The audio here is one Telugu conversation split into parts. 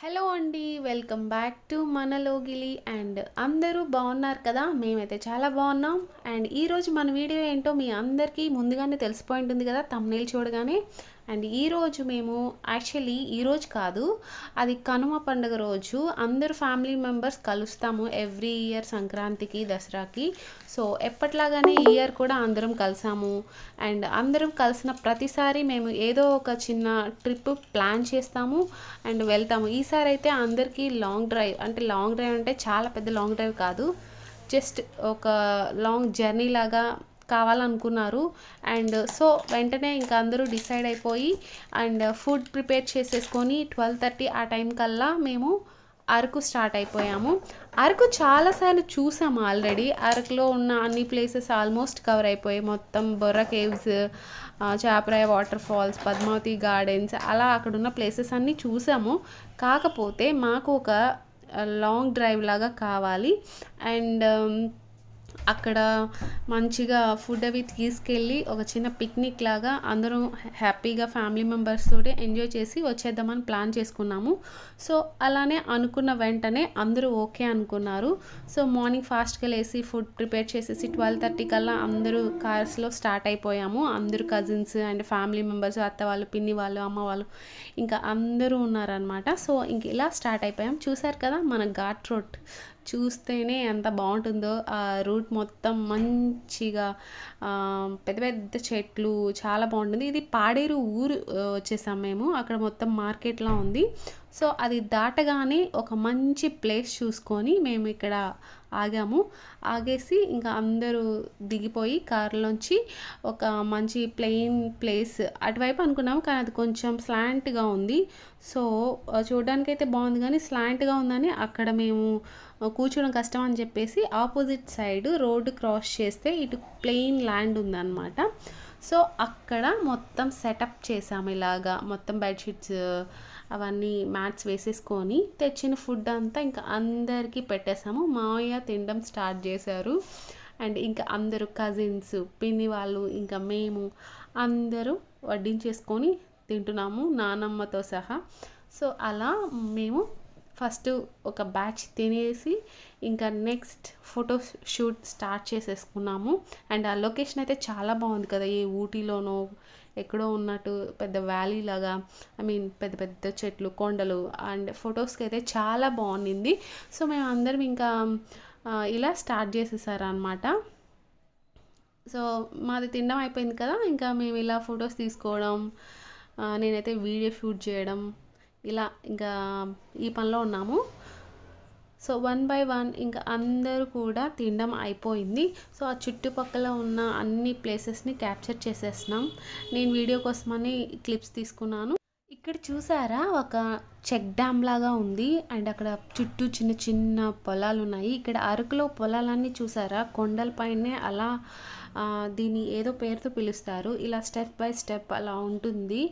హలో అండి వెల్కమ్ బ్యాక్ టు మన లోగిలి అండ్ అందరూ బాగున్నారు కదా మేమైతే చాలా బాగున్నాం అండ్ ఈరోజు మన వీడియో ఏంటో మీ అందరికీ ముందుగానే తెలిసిపోయి ఉంటుంది కదా తమ్నేల్ చూడగానే అండ్ ఈరోజు మేము యాక్చువల్లీ ఈరోజు కాదు అది కనుమ పండుగ రోజు అందరు ఫ్యామిలీ మెంబర్స్ కలుస్తాము ఎవ్రీ ఇయర్ సంక్రాంతికి దసరాకి సో ఎప్పట్లాగానే ఈ ఇయర్ కూడా అందరం కలిసాము అండ్ అందరం కలిసిన ప్రతిసారి మేము ఏదో ఒక చిన్న ట్రిప్ ప్లాన్ చేస్తాము అండ్ వెళ్తాము ఈసారి అయితే అందరికీ లాంగ్ డ్రైవ్ అంటే లాంగ్ డ్రైవ్ అంటే చాలా పెద్ద లాంగ్ డ్రైవ్ కాదు జస్ట్ ఒక లాంగ్ జర్నీ లాగా కావాలనుకున్నారు అండ్ సో వెంటనే ఇంకా అందరూ డిసైడ్ అయిపోయి అండ్ ఫుడ్ ప్రిపేర్ చేసేసుకొని ట్వెల్వ్ థర్టీ ఆ టైం కల్లా మేము అరకు స్టార్ట్ అయిపోయాము అరకు చాలాసార్లు చూసాం ఆల్రెడీ అరకులో ఉన్న అన్ని ప్లేసెస్ ఆల్మోస్ట్ కవర్ అయిపోయాయి మొత్తం Borra caves Chaparai water falls Padmavathi gardens అలా అక్కడున్న ప్లేసెస్ అన్నీ చూసాము కాకపోతే మాకు ఒక లాంగ్ డ్రైవ్ లాగా కావాలి అండ్ అక్కడ మంచిగా ఫుడ్ అవి తీసుకెళ్ళి ఒక చిన్న పిక్నిక్ లాగా అందరూ హ్యాపీగా ఫ్యామిలీ మెంబర్స్ ఎంజాయ్ చేసి వచ్చేద్దామని ప్లాన్ చేసుకున్నాము సో అలానే అనుకున్న వెంటనే అందరూ ఓకే అనుకున్నారు సో మార్నింగ్ ఫాస్ట్గా లేసి ఫుడ్ ప్రిపేర్ చేసేసి ట్వెల్వ్ థర్టీ కల్లా అందరూ కార్స్లో స్టార్ట్ అయిపోయాము అందరూ కజిన్స్ అండ్ ఫ్యామిలీ మెంబర్స్ అత్త వాళ్ళు పిన్ని వాళ్ళు అమ్మ వాళ్ళు ఇంకా అందరూ ఉన్నారనమాట సో ఇంక ఇలా స్టార్ట్ అయిపోయాం చూసారు కదా మన ఘాట్ రోడ్ చూస్తేనే ఎంత బాగుంటుందో ఆ రూట్ మొత్తం మంచిగా పెద్ద పెద్ద చెట్లు చాలా బాగుంటుంది ఇది పాడేరు ఊరు వచ్చేసాం మేము అక్కడ మొత్తం మార్కెట్లా ఉంది సో అది దాటగానే ఒక మంచి ప్లేస్ చూసుకొని మేము ఇక్కడ ఆగాము ఆగేసి ఇంకా అందరూ దిగిపోయి కార్లోంచి ఒక మంచి ప్లెయిన్ ప్లేస్ అటువైపు అనుకున్నాము కానీ అది కొంచెం స్లాంట్గా ఉంది సో చూడడానికి అయితే బాగుంది కానీ స్లాంట్గా ఉందని అక్కడ మేము కూర్చోడం కష్టం అని చెప్పేసి ఆపోజిట్ సైడ్ రోడ్డు క్రాస్ చేస్తే ఇటు ప్లెయిన్ ల్యాండ్ ఉందన్నమాట సో అక్కడ మొత్తం సెటప్ చేసాము ఇలాగా మొత్తం బెడ్షీట్స్ అవన్నీ మ్యాట్స్ వేసేసుకొని తెచ్చిన ఫుడ్ అంతా ఇంకా అందరికీ పెట్టేసాము మావయ్య తినడం స్టార్ట్ చేశారు అండ్ ఇంకా అందరూ కజిన్స్ పిన్ని వాళ్ళు ఇంకా మేము అందరూ వడ్డించేసుకొని తింటున్నాము నానమ్మతో సహా సో అలా మేము ఫస్ట్ ఒక బ్యాచ్ తినేసి ఇంకా నెక్స్ట్ ఫోటో షూట్ స్టార్ట్ చేసేసుకున్నాము అండ్ ఆ లొకేషన్ అయితే చాలా బాగుంది కదా ఏ ఊటీలోనో ఎక్కడో ఉన్నట్టు పెద్ద వ్యాలీ లాగా ఐ మీన్ పెద్ద పెద్ద చెట్లు కొండలు అండ్ ఫొటోస్కి అయితే చాలా బాగుండింది సో మేము అందరం ఇంకా ఇలా స్టార్ట్ చేసేసారనమాట సో మాది తినడం అయిపోయింది కదా ఇంకా మేము ఇలా ఫొటోస్ తీసుకోవడం నేనైతే వీడియో షూట్ చేయడం ఇలా ఇంకా ఈ పనిలో ఉన్నాము సో వన్ బై వన్ ఇంకా అందరూ కూడా తినడం అయిపోయింది సో ఆ చుట్టుపక్కల ఉన్న అన్ని ప్లేసెస్ని క్యాప్చర్ చేసేసినాం నేను వీడియో కోసమని క్లిప్స్ తీసుకున్నాను ఇక్కడ చూసారా ఒక చెక్ డ్యామ్ లాగా ఉంది అండ్ అక్కడ చుట్టూ చిన్న చిన్న పొలాలు ఉన్నాయి ఇక్కడ అరకులో పొలాలన్నీ చూసారా కొండలపైనే అలా దీని ఏదో పేరుతో పిలుస్తారు ఇలా స్టెప్ బై స్టెప్ అలా ఉంటుంది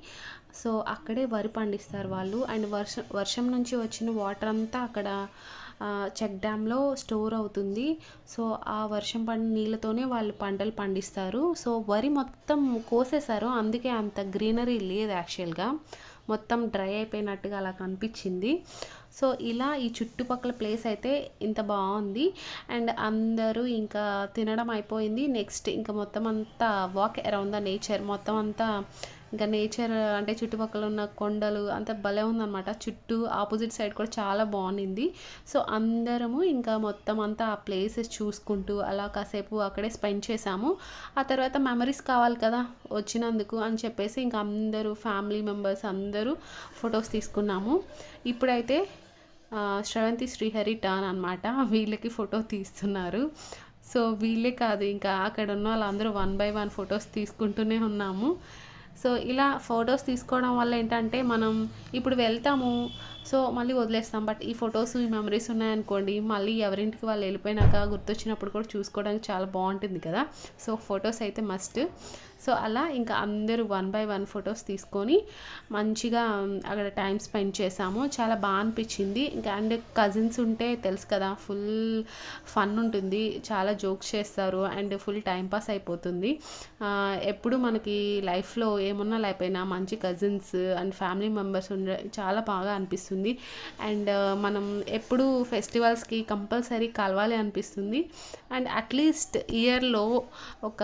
సో అక్కడే వరి పండిస్తారు వాళ్ళు అండ్ వర్షం వర్షం నుంచి వచ్చిన వాటర్ అంతా అక్కడ చెక్ డ్యామ్లో స్టోర్ అవుతుంది సో ఆ వర్షం పడిన నీళ్ళతోనే వాళ్ళు పంటలు పండిస్తారు సో వరి మొత్తం కోసేశారు అందుకే అంత గ్రీనరీ లేదు యాక్చువల్గా మొత్తం డ్రై అయిపోయినట్టుగా అలా కనిపించింది సో ఇలా ఈ చుట్టుపక్కల ప్లేస్ అయితే ఇంత బాగుంది అండ్ అందరూ ఇంకా తినడం అయిపోయింది నెక్స్ట్ ఇంకా మొత్తం అంతా వాక్ అరౌండ్ ద నేచర్ మొత్తం అంతా ఇంకా నేచర్ అంటే చుట్టుపక్కల ఉన్న కొండలు అంత భలే ఉందన్నమాట చుట్టూ ఆపోజిట్ సైడ్ కూడా చాలా బాగుంది సో అందరము ఇంకా మొత్తం అంతా ఆ ప్లేసెస్ చూసుకుంటూ అలా కాసేపు అక్కడే స్పెండ్ చేసాము ఆ తర్వాత మెమరీస్ కావాలి కదా వచ్చినందుకు అని చెప్పేసి ఇంకా అందరూ ఫ్యామిలీ మెంబర్స్ అందరూ ఫొటోస్ తీసుకున్నాము ఇప్పుడైతే శ్రవంతి శ్రీహరి టర్న్ అనమాట వీళ్ళకి ఫోటో తీస్తున్నారు సో వీళ్ళే కాదు ఇంకా అక్కడ ఉన్న వాళ్ళందరూ వన్ బై వన్ ఫొటోస్ తీసుకుంటూనే ఉన్నాము సో ఇలా ఫొటోస్ తీసుకోవడం వల్ల ఏంటంటే మనం ఇప్పుడు వెళ్తాము సో మళ్ళీ వదిలేస్తాం బట్ ఈ ఫొటోస్ ఈ మెమరీస్ ఉన్నాయనుకోండి మళ్ళీ ఎవరింటికి వాళ్ళు వెళ్ళిపోయినాక గుర్తొచ్చినప్పుడు కూడా చూసుకోవడానికి చాలా బాగుంటుంది కదా సో ఫొటోస్ అయితే మస్ట్ సో అలా ఇంకా అందరూ వన్ బై వన్ ఫొటోస్ తీసుకొని మంచిగా అక్కడ టైం స్పెండ్ చేసాము చాలా బాగా అనిపించింది ఇంకా అండ్ కజిన్స్ ఉంటే తెలుసు కదా ఫుల్ ఫన్ ఉంటుంది చాలా జోక్స్ చేస్తారు అండ్ ఫుల్ టైం పాస్ అయిపోతుంది ఎప్పుడు మనకి లైఫ్లో ఏమన్నా లేకపోయినా మంచి కజిన్స్ అండ్ ఫ్యామిలీ మెంబర్స్ ఉండ చాలా బాగా అనిపిస్తుంది అండ్ మనం ఎప్పుడు ఫెస్టివల్స్కి కంపల్సరీ కలవాలి అనిపిస్తుంది అండ్ అట్లీస్ట్ ఇయర్లో ఒక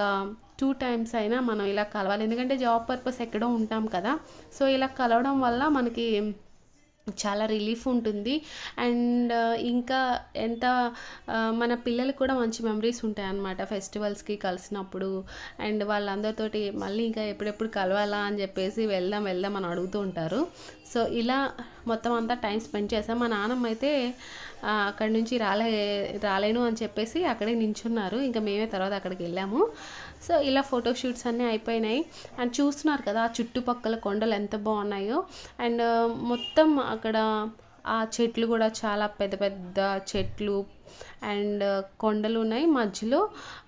టూ టైమ్స్ అయినా మనం ఇలా కలవాలి ఎందుకంటే జాబ్ పర్పస్ ఎక్కడో ఉంటాం కదా సో ఇలా కలవడం వల్ల మనకి చాలా రిలీఫ్ ఉంటుంది అండ్ ఇంకా ఎంత మన పిల్లలకు కూడా మంచి మెమరీస్ ఉంటాయి అన్నమాట ఫెస్టివల్స్కి కలిసినప్పుడు అండ్ వాళ్ళందరితోటి మళ్ళీ ఇంకా ఎప్పుడెప్పుడు కలవాలా అని చెప్పేసి వెళ్దాం వెళ్దాం అని అడుగుతూ ఉంటారు సో ఇలా మొత్తం అంతా టైం స్పెండ్ చేసాం మా నాన్నమ్మ అయితే అక్కడి నుంచి రాలే రాలేను అని చెప్పేసి అక్కడే నించున్నారు ఇంకా మేమే తర్వాత అక్కడికి వెళ్ళాము సో ఇలా ఫోటోషూట్స్ అన్నీ అయిపోయినాయి అండ్ చూస్తున్నారు కదా ఆ చుట్టుపక్కల కొండలు ఎంత బాగున్నాయో అండ్ uh, మొత్తం అక్కడ ఆ చెట్లు కూడా చాలా పెద్ద పెద్ద చెట్లు అండ్ uh, కొండలు ఉన్నాయి మధ్యలో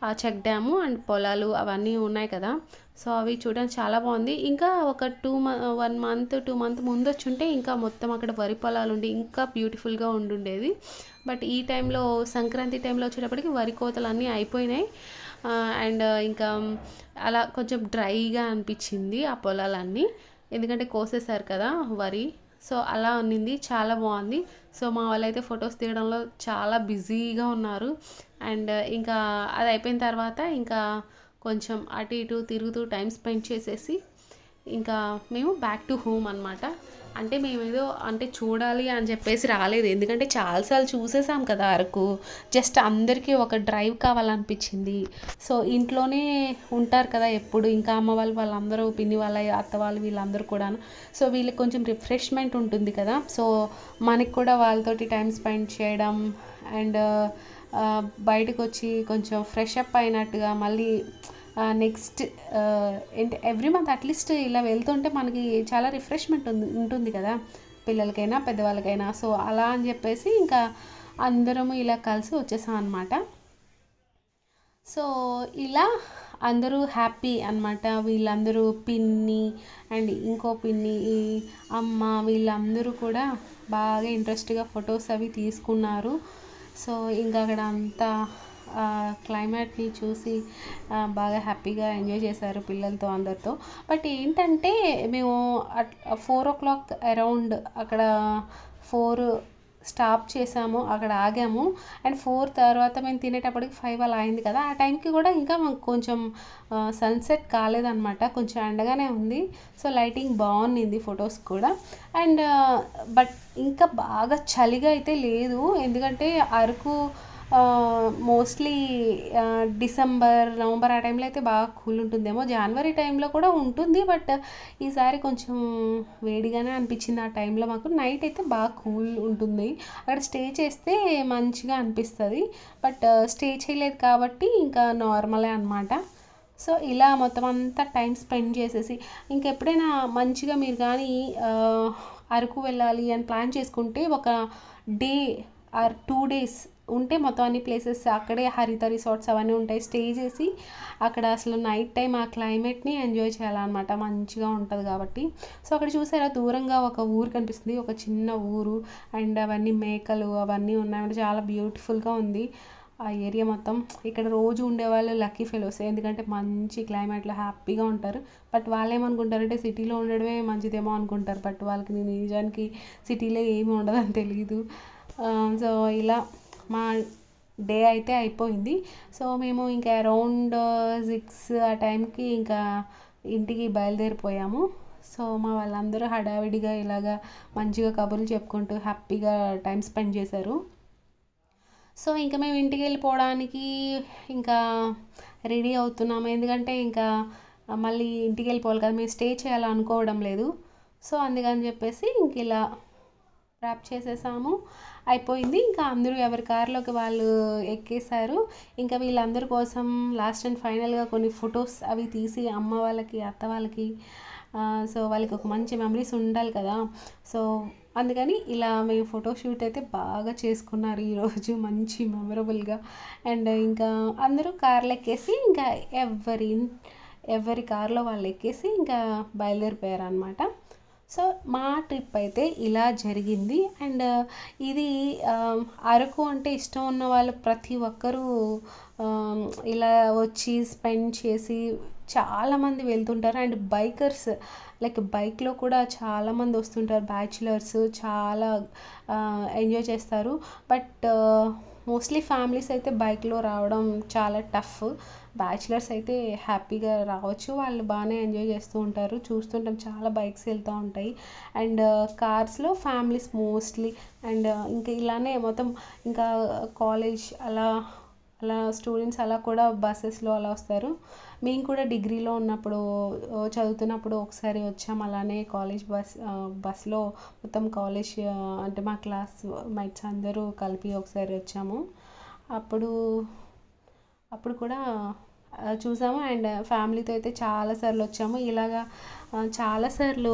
ఆ చెక్ డ్యాము అండ్ పొలాలు అవన్నీ ఉన్నాయి కదా సో అవి చూడడానికి చాలా బాగుంది ఇంకా ఒక two one month two month ముందు వచ్చి ఉంటే ఇంకా మొత్తం అక్కడ వరి పొలాలు ఉండి ఇంకా బ్యూటిఫుల్గా ఉండుండేది బట్ ఈ టైంలో సంక్రాంతి టైంలో వచ్చేటప్పటికి వరి కోతలు అన్నీ అయిపోయినాయి అండ్ ఇంకా అలా కొంచెం డ్రైగా అనిపించింది ఆ పొలాలన్నీ ఎందుకంటే కోసేశారు కదా వరి సో అలా ఉన్నింది చాలా బాగుంది సో మా వాళ్ళైతే ఫొటోస్ తీయడంలో చాలా బిజీగా ఉన్నారు అండ్ ఇంకా అది అయిపోయిన తర్వాత ఇంకా కొంచెం అటు ఇటు తిరుగుతూ టైం స్పెండ్ చేసేసి ఇంకా మేము బ్యాక్ టు హోమ్ అనమాట అంటే మేమేదో అంటే చూడాలి అని చెప్పేసి రాలేదు ఎందుకంటే చాలాసార్లు చూసేసాం కదా అరకు జస్ట్ అందరికీ ఒక డ్రైవ్ కావాలనిపించింది సో ఇంట్లోనే ఉంటారు కదా ఎప్పుడు ఇంకా అమ్మ వాళ్ళు వాళ్ళందరూ పిన్ని వాళ్ళ అత్త వాళ్ళు వీళ్ళందరూ కూడా సో వీళ్ళకి కొంచెం రిఫ్రెష్మెంట్ ఉంటుంది కదా సో మనకి కూడా వాళ్ళతోటి టైం స్పెండ్ చేయడం అండ్ బయటకు వచ్చి కొంచెం ఫ్రెష్ అప్ అయినట్టుగా మళ్ళీ నెక్స్ట్ ఏంటి ఎవ్రీ మంత్ అట్లీస్ట్ ఇలా వెళ్తుంటే మనకి చాలా రిఫ్రెష్మెంట్ ఉంది ఉంటుంది కదా పిల్లలకైనా పెద్దవాళ్ళకైనా సో అలా అని చెప్పేసి ఇంకా అందరము ఇలా కలిసి వచ్చేసాం అనమాట సో ఇలా అందరూ హ్యాపీ అనమాట వీళ్ళందరూ పిన్ని అండ్ ఇంకో పిన్ని అమ్మ వీళ్ళందరూ కూడా బాగా ఇంట్రెస్ట్గా ఫొటోస్ అవి తీసుకున్నారు సో ఇంకా అక్కడ అంతా క్లైమేట్ని చూసి బాగా హ్యాపీగా ఎంజాయ్ చేశారు పిల్లలతో అందరితో బట్ ఏంటంటే మేము at four o'clock around అక్కడ ఫోర్ స్టాప్ చేసాము అక్కడ ఆగాము అండ్ ఫోర్ తర్వాత మేము తినేటప్పటికి ఫైవ్ అలా అయింది కదా ఆ టైంకి కూడా ఇంకా మాకు కొంచెం సన్సెట్ కాలేదన్నమాట కొంచెం అండగానే ఉంది సో లైటింగ్ బాగుంది ఫొటోస్ కూడా అండ్ బట్ ఇంకా బాగా చలిగా అయితే లేదు ఎందుకంటే అరకు మోస్ట్లీ డిసెంబర్ నవంబర్ ఆ టైంలో అయితే బాగా కూల్ ఉంటుందేమో జనవరి టైంలో కూడా ఉంటుంది బట్ ఈసారి కొంచెం వేడిగానే అనిపించింది ఆ టైంలో మాకు నైట్ అయితే బాగా కూల్ ఉంటుంది అక్కడ స్టే చేస్తే మంచిగా అనిపిస్తుంది బట్ స్టే చేయలేదు కాబట్టి ఇంకా నార్మలే అనమాట సో ఇలా మొత్తం అంతా టైం స్పెండ్ చేసేసి ఇంకెప్పుడైనా మంచిగా మీరు కానీ అరకు వెళ్ళాలి అని ప్లాన్ చేసుకుంటే ఒక డే ఆర్ టూ డేస్ ఉంటే మొత్తం అన్ని ప్లేసెస్ అక్కడే హరిత రిసార్ట్స్ అవన్నీ ఉంటాయి స్టే చేసి అక్కడ అసలు నైట్ టైం ఆ క్లైమేట్ని ఎంజాయ్ చేయాలన్నమాట మంచిగా ఉంటుంది కాబట్టి సో అక్కడ చూసారా దూరంగా ఒక ఊరు కనిపిస్తుంది ఒక చిన్న ఊరు అండ్ అవన్నీ మేకలు అవన్నీ ఉన్నాయంటే చాలా బ్యూటిఫుల్గా ఉంది ఆ ఏరియా మొత్తం ఇక్కడ రోజు ఉండేవాళ్ళు లక్కీ ఫెలోస్ ఎందుకంటే మంచి క్లైమేట్లో హ్యాపీగా ఉంటారు బట్ వాళ్ళు ఏమనుకుంటారంటే సిటీలో ఉండడమే మంచిదేమో అనుకుంటారు బట్ వాళ్ళకి నేను నిజానికి సిటీలో ఏమి ఉండదని తెలియదు సో um, ఇలా మా డే అయితే అయిపోయింది సో మేము ఇంకా అరౌండ్ సిక్స్ ఆ టైంకి ఇంకా ఇంటికి బయలుదేరిపోయాము సో మా వాళ్ళందరూ హడావిడిగా ఇలాగా మంచిగా కబుర్లు చెప్పుకుంటూ హ్యాపీగా టైం స్పెండ్ చేశారు సో ఇంకా మేము ఇంటికి వెళ్ళిపోవడానికి ఇంకా రెడీ అవుతున్నాము ఎందుకంటే ఇంకా మళ్ళీ ఇంటికి వెళ్ళిపోవాలి కదా మేము స్టే చేయాలనుకోవడం లేదు సో అందుకని చెప్పేసి ఇంక ఇలా ర్యాప్ చేసేసాము అయిపోయింది ఇంకా అందరూ ఎవరి కార్లోకి వాళ్ళు ఎక్కేశారు ఇంకా వీళ్ళందరి కోసం లాస్ట్ అండ్ ఫైనల్గా కొన్ని ఫొటోస్ అవి తీసి అమ్మ వాళ్ళకి అత్త వాళ్ళకి సో వాళ్ళకి ఒక మంచి మెమరీస్ ఉండాలి కదా సో అందుకని ఇలా మేము ఫోటోషూట్ అయితే బాగా చేసుకున్నారు ఈరోజు మంచి మెమరబుల్గా అండ్ ఇంకా అందరూ కార్లు ఎక్కేసి ఇంకా ఎవరి ఎవరి కార్లో వాళ్ళు ఎక్కేసి ఇంకా బయలుదేరిపోయారు అనమాట సో మా ట్రిప్ అయితే ఇలా జరిగింది అండ్ uh, ఇది um, అరకు అంటే ఇష్టం ఉన్న వాళ్ళు ప్రతి ఒక్కరూ um, ఇలా వచ్చి స్పెండ్ చేసి చాలామంది వెళ్తుంటారు అండ్ బైకర్స్ లైక్ బైక్లో కూడా చాలామంది వస్తుంటారు బ్యాచిలర్స్ చాలా ఎంజాయ్ uh, చేస్తారు బట్ మోస్ట్లీ ఫ్యామిలీస్ అయితే బైక్లో రావడం చాలా టఫ్ బ్యాచిలర్స్ అయితే హ్యాపీగా రావచ్చు వాళ్ళు బాగానే ఎంజాయ్ చేస్తూ ఉంటారు చూస్తుంటాం చాలా బైక్స్ వెళ్తూ ఉంటాయి అండ్ కార్స్లో ఫ్యామిలీస్ మోస్ట్లీ అండ్ ఇంకా ఇలానే మొత్తం ఇంకా కాలేజ్ uh, అలా అలా స్టూడెంట్స్ అలా కూడా బస్సెస్లో అలా వస్తారు మేము కూడా డిగ్రీలో ఉన్నప్పుడు చదువుతున్నప్పుడు ఒకసారి వచ్చాం అలానే కాలేజ్ బస్ బస్లో మొత్తం కాలేజ్ అంటే మా క్లాస్ మైట్స్ అందరూ కలిపి ఒకసారి వచ్చాము అప్పుడు అప్పుడు కూడా చూసాము అండ్ ఫ్యామిలీతో అయితే చాలాసార్లు వచ్చాము ఇలాగా చాలాసార్లు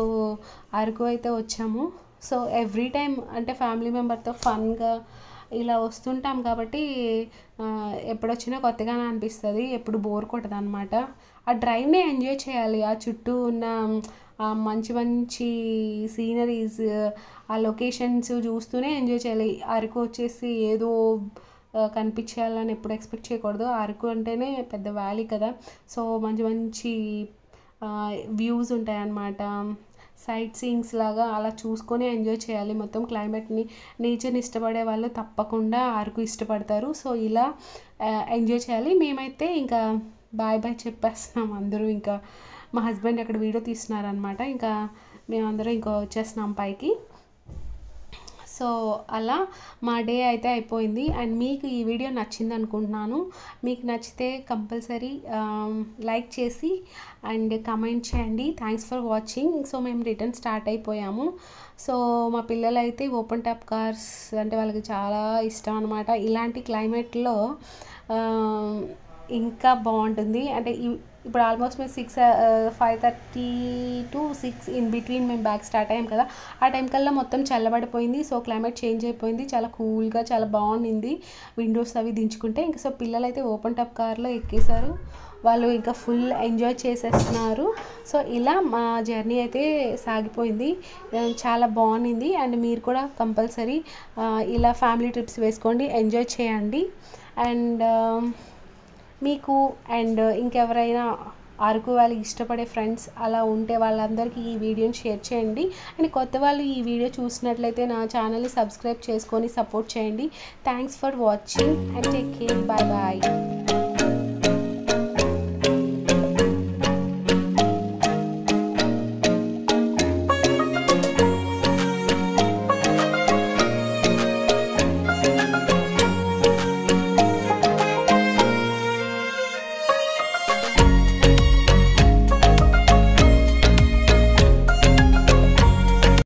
అరకు అయితే వచ్చాము సో ఎవ్రీ టైం అంటే ఫ్యామిలీ మెంబర్తో ఫన్గా ఇలా వస్తుంటాం కాబట్టి ఎప్పుడొచ్చినా కొత్తగానే అనిపిస్తుంది ఎప్పుడు బోర్ కొట్టదు అనమాట ఆ డ్రైవ్నే ఎంజాయ్ చేయాలి ఆ చుట్టూ ఉన్న మంచి మంచి సీనరీస్ ఆ లొకేషన్స్ చూస్తూనే ఎంజాయ్ చేయాలి అరకు వచ్చేసి ఏదో కనిపించాలని ఎప్పుడు ఎక్స్పెక్ట్ చేయకూడదు అరకు అంటేనే పెద్ద వ్యాలీ కదా సో మంచి మంచి వ్యూస్ ఉంటాయన్నమాట సైట్ సీయింగ్స్ లాగా అలా చూసుకొని ఎంజాయ్ చేయాలి మొత్తం క్లైమేట్ని నేచర్ని ఇష్టపడే వాళ్ళు తప్పకుండా అరకు ఇష్టపడతారు సో ఇలా ఎంజాయ్ చేయాలి మేమైతే ఇంకా బాయ్ బాయ్ చెప్పేస్తున్నాం అందరూ ఇంకా మా హస్బెండ్ అక్కడ వీడియో తీస్తున్నారనమాట ఇంకా మేమందరం ఇంకా వచ్చేస్తున్నాం పైకి సో అలా మా డే అయితే అయిపోయింది అండ్ మీకు ఈ వీడియో నచ్చింది అనుకుంటున్నాను మీకు నచ్చితే కంపల్సరీ లైక్ చేసి అండ్ కమెంట్ చేయండి థ్యాంక్స్ ఫర్ వాచింగ్ సో మేము రిటర్న్ స్టార్ట్ అయిపోయాము సో మా పిల్లలు అయితే ఓపెన్ టాప్ కార్స్ అంటే వాళ్ళకి చాలా ఇష్టం అనమాట ఇలాంటి క్లైమేట్లో ఇంకా బాగుంటుంది అంటే ఇప్పుడు ఆల్మోస్ట్ మేము six five thirty to six in between మేము బ్యాక్ స్టార్ట్ అయ్యాం కదా ఆ టైం కల్లా మొత్తం చల్లబడిపోయింది సో క్లైమేట్ చేంజ్ అయిపోయింది చాలా కూల్గా చాలా బాగుండింది విండోస్ అవి దించుకుంటే ఇంకా సో పిల్లలు అయితే ఓపెన్ టాప్ కార్లో ఎక్కేశారు వాళ్ళు ఇంకా ఫుల్ ఎంజాయ్ చేసేస్తున్నారు సో ఇలా మా జర్నీ అయితే సాగిపోయింది uh, చాలా బాగుంది అండ్ మీరు కూడా కంపల్సరీ uh, ఇలా ఫ్యామిలీ ట్రిప్స్ వేసుకోండి ఎంజాయ్ చేయండి అండ్ మీకు అండ్ ఇంకెవరైనా అరకు వ్యాలీ ఇష్టపడే ఫ్రెండ్స్ అలా ఉంటే వాళ్ళందరికీ ఈ వీడియోని షేర్ చేయండి అండ్ కొత్త వాళ్ళు ఈ వీడియో చూసినట్లయితే నా ఛానల్ని సబ్స్క్రైబ్ చేసుకొని సపోర్ట్ చేయండి thanks for watching and take care bye bye